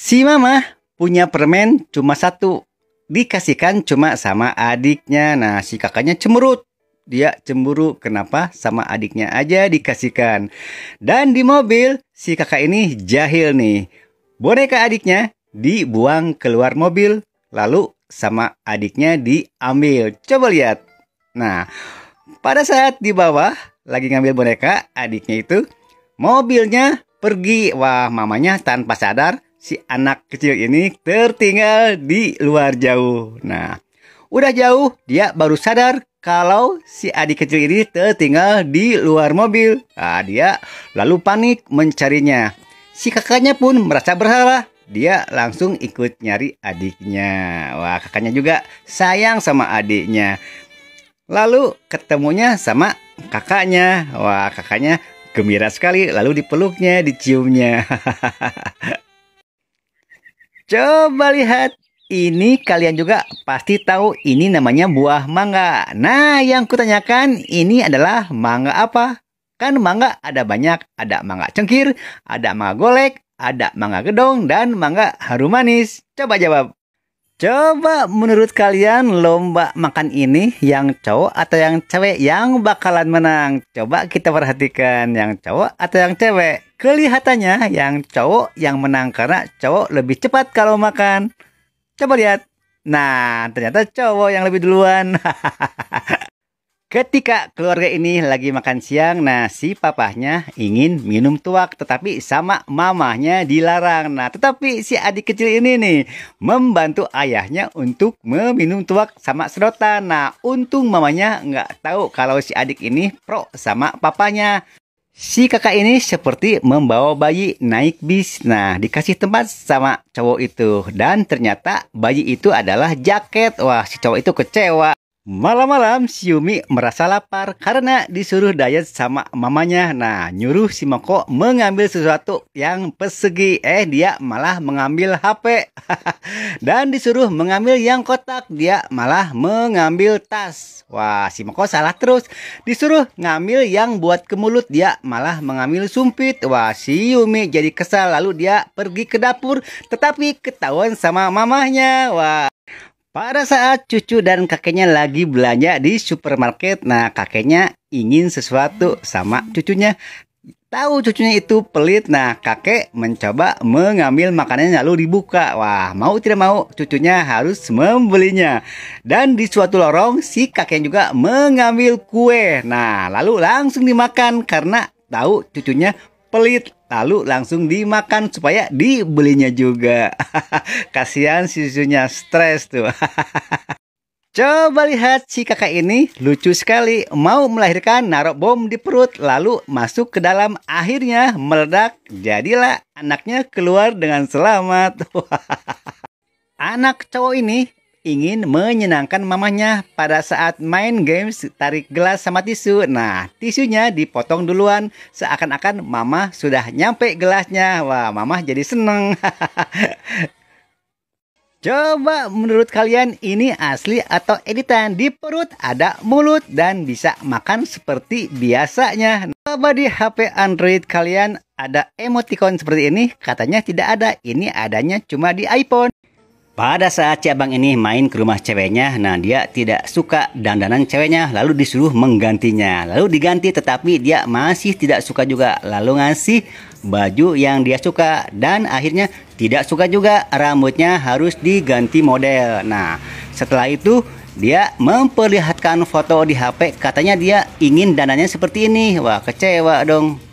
Si mama punya permen cuma satu. Dikasihkan cuma sama adiknya. Nah, si kakaknya cemurut. Dia cemburu kenapa sama adiknya aja dikasihkan. Dan di mobil si kakak ini jahil nih. Boneka adiknya dibuang keluar mobil lalu sama adiknya diambil. Coba lihat. Nah, pada saat di bawah lagi ngambil boneka adiknya itu mobilnya pergi. Wah, mamanya tanpa sadar si anak kecil ini tertinggal di luar jauh. Nah, udah jauh dia baru sadar kalau si adik kecil ini tertinggal di luar mobil. Nah, dia lalu panik mencarinya. Si kakaknya pun merasa bersalah. Dia langsung ikut nyari adiknya. Wah, kakaknya juga sayang sama adiknya. Lalu ketemunya sama kakaknya. Wah, kakaknya gembira sekali lalu dipeluknya, diciumnya. Coba lihat, ini kalian juga pasti tahu ini namanya buah mangga. Nah, yang kutanyakan ini adalah mangga apa? Kan mangga ada banyak, ada mangga cengkir, ada mangga golek, ada mangga gedong, dan mangga harum manis. Coba jawab. Coba menurut kalian lomba makan ini yang cowok atau yang cewek yang bakalan menang? Coba kita perhatikan yang cowok atau yang cewek. Kelihatannya yang cowok yang menang karena cowok lebih cepat kalau makan. Coba lihat. Nah, ternyata cowok yang lebih duluan. Ketika keluarga ini lagi makan siang, nah si papahnya ingin minum tuak tetapi sama mamahnya dilarang. Nah tetapi si adik kecil ini nih membantu ayahnya untuk meminum tuak sama sedotan. Nah untung mamanya nggak tahu kalau si adik ini pro sama papanya. Si kakak ini seperti membawa bayi naik bis. Nah, dikasih tempat sama cowok itu. Dan ternyata bayi itu adalah jaket. Wah, si cowok itu kecewa. Malam-malam si Yumi merasa lapar karena disuruh diet sama mamanya. Nah, nyuruh si Moko mengambil sesuatu yang persegi. Eh, dia malah mengambil HP. Dan disuruh mengambil yang kotak. Dia malah mengambil tas. Wah, si Moko salah terus. Disuruh ngambil yang buat ke mulut. Dia malah mengambil sumpit. Wah, si Yumi jadi kesal. Lalu dia pergi ke dapur. Tetapi ketahuan sama mamahnya. Wah. Pada saat cucu dan kakeknya lagi belanja di supermarket, nah kakeknya ingin sesuatu sama cucunya. Tahu cucunya itu pelit, nah kakek mencoba mengambil makanannya lalu dibuka. Wah, mau tidak mau cucunya harus membelinya. Dan di suatu lorong si kakek juga mengambil kue. Nah, lalu langsung dimakan karena tahu cucunya pelit lalu langsung dimakan supaya dibelinya juga. Kasihan si susunya stres tuh. Coba lihat si kakak ini lucu sekali mau melahirkan narok bom di perut lalu masuk ke dalam akhirnya meledak jadilah anaknya keluar dengan selamat. Anak cowok ini ingin menyenangkan mamahnya pada saat main games tarik gelas sama tisu. Nah, tisunya dipotong duluan seakan-akan mama sudah nyampe gelasnya. Wah, mama jadi seneng. Coba menurut kalian ini asli atau editan? Di perut ada mulut dan bisa makan seperti biasanya. Coba di HP Android kalian ada emoticon seperti ini? Katanya tidak ada. Ini adanya cuma di iPhone. Pada saat si abang ini main ke rumah ceweknya, nah dia tidak suka dandanan ceweknya, lalu disuruh menggantinya. Lalu diganti tetapi dia masih tidak suka juga, lalu ngasih baju yang dia suka dan akhirnya tidak suka juga rambutnya harus diganti model. Nah, setelah itu dia memperlihatkan foto di HP, katanya dia ingin dandanannya seperti ini. Wah, kecewa dong.